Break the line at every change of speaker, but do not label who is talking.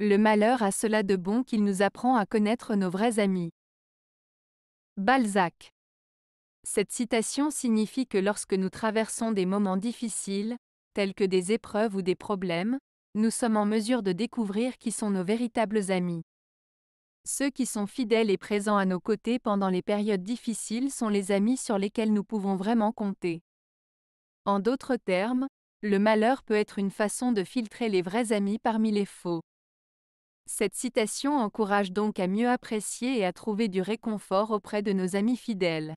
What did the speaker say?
Le malheur a cela de bon qu'il nous apprend à connaître nos vrais amis. Balzac. Cette citation signifie que lorsque nous traversons des moments difficiles, tels que des épreuves ou des problèmes, nous sommes en mesure de découvrir qui sont nos véritables amis. Ceux qui sont fidèles et présents à nos côtés pendant les périodes difficiles sont les amis sur lesquels nous pouvons vraiment compter. En d'autres termes, le malheur peut être une façon de filtrer les vrais amis parmi les faux. Cette citation encourage donc à mieux apprécier et à trouver du réconfort auprès de nos amis fidèles.